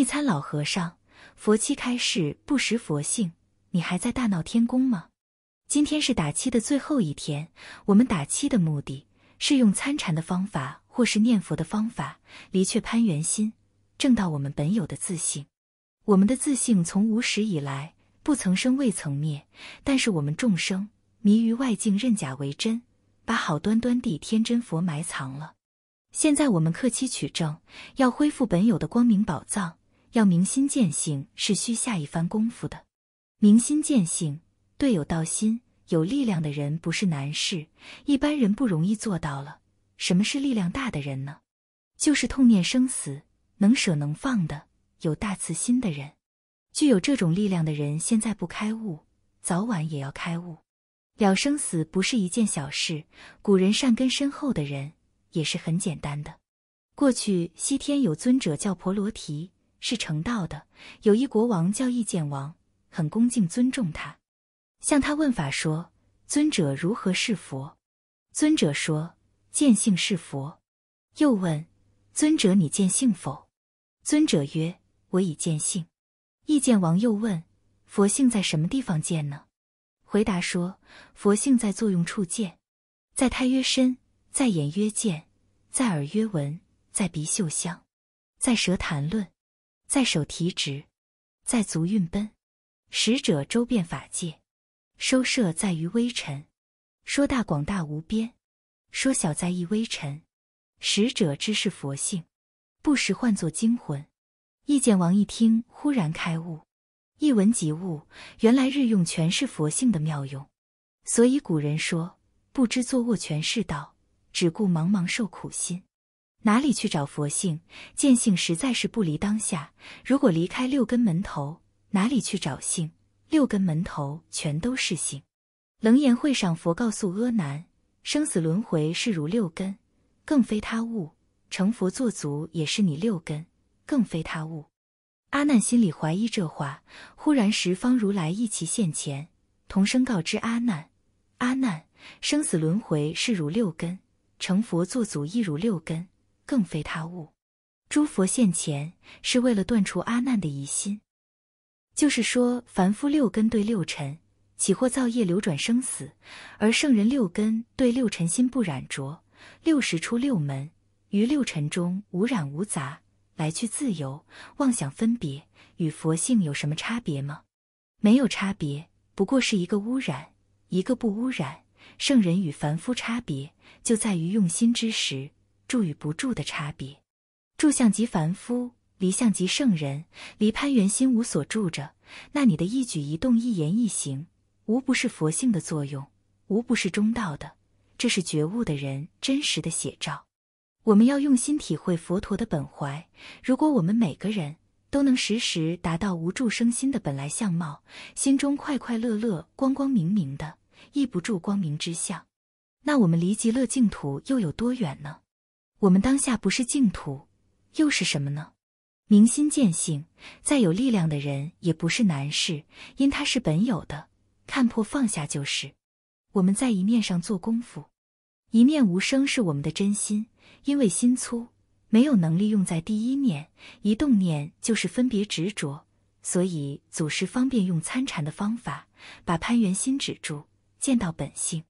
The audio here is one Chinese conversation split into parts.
一参老和尚，佛七开示不识佛性，你还在大闹天宫吗？今天是打七的最后一天，我们打七的目的是用参禅的方法或是念佛的方法，离却攀缘心，证到我们本有的自性。我们的自性从无始以来不曾生，未曾灭，但是我们众生迷于外境，认假为真，把好端端地天真佛埋藏了。现在我们克期取证，要恢复本有的光明宝藏。要明心见性，是需下一番功夫的。明心见性，对有道心、有力量的人不是难事，一般人不容易做到了。什么是力量大的人呢？就是痛念生死，能舍能放的，有大慈心的人。具有这种力量的人，现在不开悟，早晚也要开悟。了生死不是一件小事，古人善根深厚的人也是很简单的。过去西天有尊者叫婆罗提。是成道的。有一国王叫义见王，很恭敬尊重他，向他问法说：“尊者如何是佛？”尊者说：“见性是佛。”又问：“尊者你见性否？”尊者曰：“我已见性。”义见王又问：“佛性在什么地方见呢？”回答说：“佛性在作用处见，在胎曰身，在眼曰见，在耳曰闻，在鼻嗅香，在舌谈论。”在手提直，在足运奔，使者周遍法界，收摄在于微尘。说大广大无边，说小在一微尘。使者知是佛性，不时唤作惊魂。意见王一听，忽然开悟，一闻即悟，原来日用全是佛性的妙用。所以古人说，不知坐卧全是道，只顾茫茫受苦心。哪里去找佛性？见性实在是不离当下。如果离开六根门头，哪里去找性？六根门头全都是性。楞严会上，佛告诉阿难：生死轮回是如六根，更非他物；成佛作祖也是你六根，更非他物。阿难心里怀疑这话，忽然十方如来一齐现前，同声告知阿难：阿难，生死轮回是如六根，成佛作祖亦如六根。更非他物，诸佛现前是为了断除阿难的疑心。就是说，凡夫六根对六尘起或造业，流转生死；而圣人六根对六尘心不染浊，六十出六门，于六尘中无染无杂，来去自由。妄想分别与佛性有什么差别吗？没有差别，不过是一个污染，一个不污染。圣人与凡夫差别就在于用心之时。住与不住的差别，住相即凡夫，离相即圣人。离攀缘心无所住着，那你的一举一动、一言一行，无不是佛性的作用，无不是中道的。这是觉悟的人真实的写照。我们要用心体会佛陀的本怀。如果我们每个人都能时时达到无住生心的本来相貌，心中快快乐乐、光光明明的，亦不住光明之相，那我们离极乐净土又有多远呢？我们当下不是净土，又是什么呢？明心见性，再有力量的人也不是难事，因他是本有的，看破放下就是。我们在一念上做功夫，一念无声是我们的真心，因为心粗，没有能力用在第一念，一动念就是分别执着，所以祖师方便用参禅的方法，把攀缘心止住，见到本性。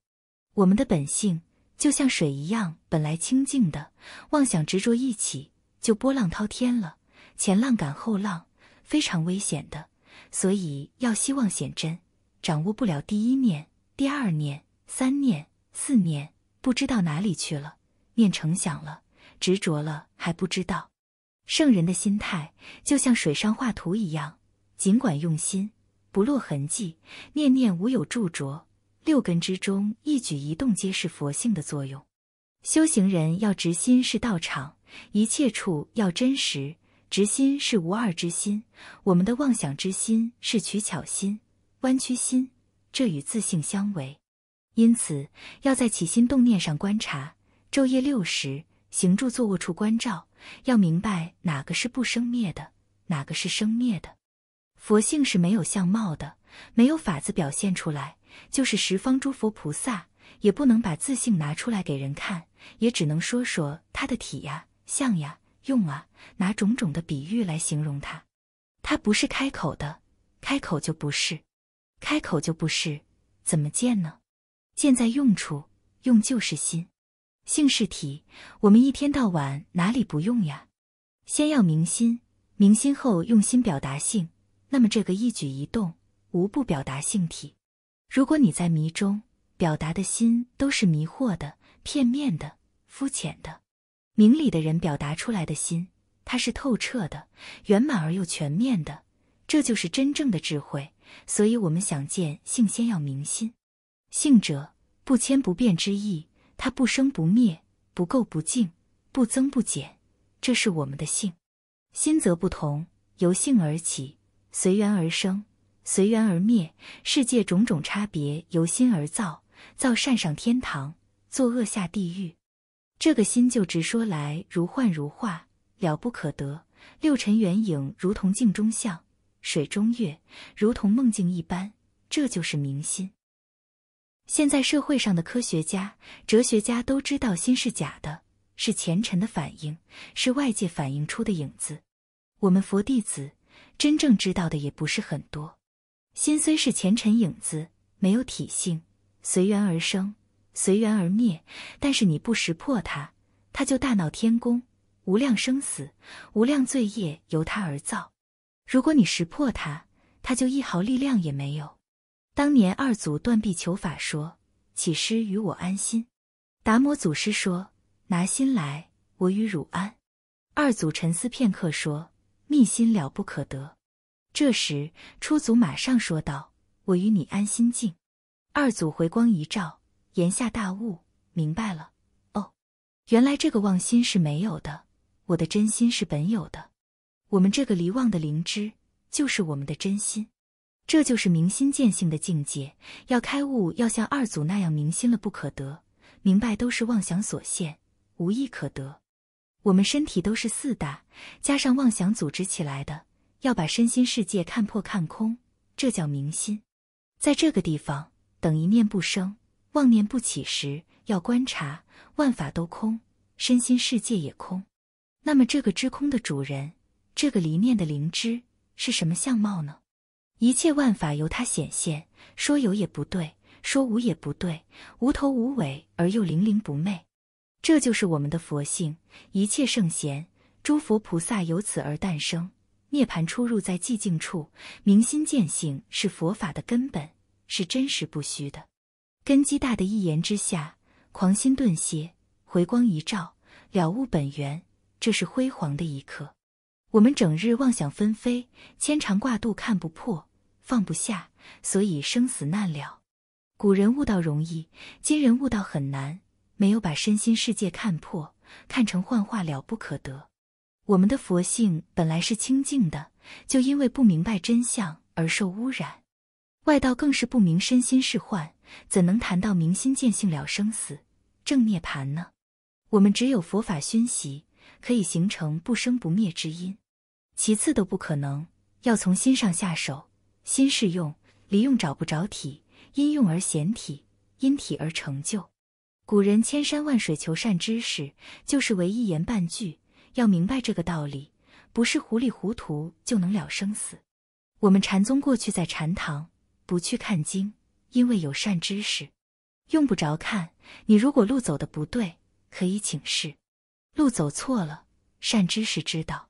我们的本性。就像水一样，本来清静的，妄想执着一起，就波浪滔天了。前浪赶后浪，非常危险的，所以要希望显真，掌握不了第一念、第二念、三念、四念，不知道哪里去了，念成想了，执着了，还不知道。圣人的心态就像水上画图一样，尽管用心，不落痕迹，念念无有著着。六根之中，一举一动皆是佛性的作用。修行人要直心是道场，一切处要真实。直心是无二之心，我们的妄想之心是取巧心、弯曲心，这与自性相违。因此，要在起心动念上观察，昼夜六时行住坐卧处观照，要明白哪个是不生灭的，哪个是生灭的。佛性是没有相貌的，没有法子表现出来。就是十方诸佛菩萨也不能把自性拿出来给人看，也只能说说他的体呀、相呀、用啊，拿种种的比喻来形容他。他不是开口的，开口就不是，开口就不是，怎么见呢？见在用处，用就是心，性是体。我们一天到晚哪里不用呀？先要明心，明心后用心表达性，那么这个一举一动无不表达性体。如果你在迷中，表达的心都是迷惑的、片面的、肤浅的；明理的人表达出来的心，它是透彻的、圆满而又全面的，这就是真正的智慧。所以，我们想见性，先要明心。性者，不迁不变之意，它不生不灭，不垢不净，不增不减，这是我们的性。心则不同，由性而起，随缘而生。随缘而灭，世界种种差别由心而造，造善上天堂，作恶下地狱。这个心就直说来如幻如化，了不可得。六尘缘影如同镜中像，水中月，如同梦境一般。这就是明心。现在社会上的科学家、哲学家都知道心是假的，是前尘的反应，是外界反映出的影子。我们佛弟子真正知道的也不是很多。心虽是前尘影子，没有体性，随缘而生，随缘而灭。但是你不识破它，它就大闹天宫，无量生死，无量罪业由它而造。如果你识破它，它就一毫力量也没有。当年二祖断臂求法说：“起师与我安心。”达摩祖师说：“拿心来，我与汝安。”二祖沉思片刻说：“觅心了不可得。”这时，初祖马上说道：“我与你安心静。”二祖回光一照，言下大悟，明白了。哦，原来这个妄心是没有的，我的真心是本有的。我们这个离妄的灵知，就是我们的真心。这就是明心见性的境界。要开悟，要像二祖那样明心了，不可得。明白都是妄想所现，无一可得。我们身体都是四大加上妄想组织起来的。要把身心世界看破看空，这叫明心。在这个地方，等一念不生、妄念不起时，要观察万法都空，身心世界也空。那么，这个知空的主人，这个离念的灵知是什么相貌呢？一切万法由它显现，说有也不对，说无也不对，无头无尾而又灵灵不昧，这就是我们的佛性。一切圣贤、诸佛菩萨由此而诞生。涅槃出入在寂静处，明心见性是佛法的根本，是真实不虚的。根基大的一言之下，狂心顿歇，回光一照，了悟本源，这是辉煌的一刻。我们整日妄想纷飞，牵肠挂肚，看不破，放不下，所以生死难了。古人悟道容易，今人悟道很难，没有把身心世界看破，看成幻化了不可得。我们的佛性本来是清净的，就因为不明白真相而受污染。外道更是不明身心是幻，怎能谈到明心见性了生死、正涅盘呢？我们只有佛法熏习，可以形成不生不灭之因。其次都不可能，要从心上下手。心是用，离用找不着体；因用而显体，因体而成就。古人千山万水求善知识，就是为一言半句。要明白这个道理，不是糊里糊涂就能了生死。我们禅宗过去在禅堂不去看经，因为有善知识，用不着看。你如果路走的不对，可以请示；路走错了，善知识知道。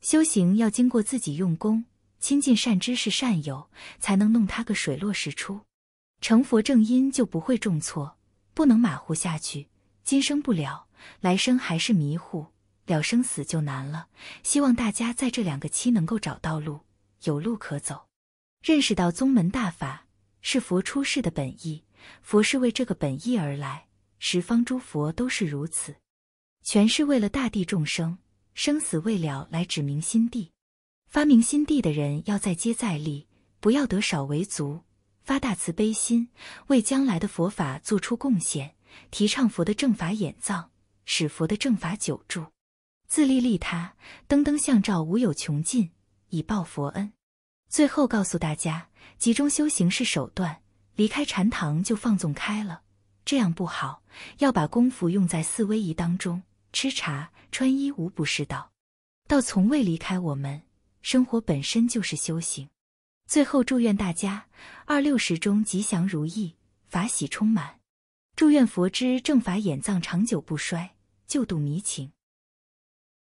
修行要经过自己用功，亲近善知识、善友，才能弄他个水落石出。成佛正因就不会重错，不能马虎下去。今生不了，来生还是迷糊。了生死就难了，希望大家在这两个期能够找到路，有路可走。认识到宗门大法是佛出世的本意，佛是为这个本意而来，十方诸佛都是如此，全是为了大地众生生死未了来指明心地。发明心地的人要再接再厉，不要得少为足，发大慈悲心，为将来的佛法做出贡献。提倡佛的正法演藏，使佛的正法久住。自利利他，登登向照，无有穷尽，以报佛恩。最后告诉大家，集中修行是手段，离开禅堂就放纵开了，这样不好。要把功夫用在四威仪当中，吃茶穿衣无不是道，道从未离开我们。生活本身就是修行。最后祝愿大家二六十中吉祥如意，法喜充满。祝愿佛之正法演藏长久不衰，救度迷情。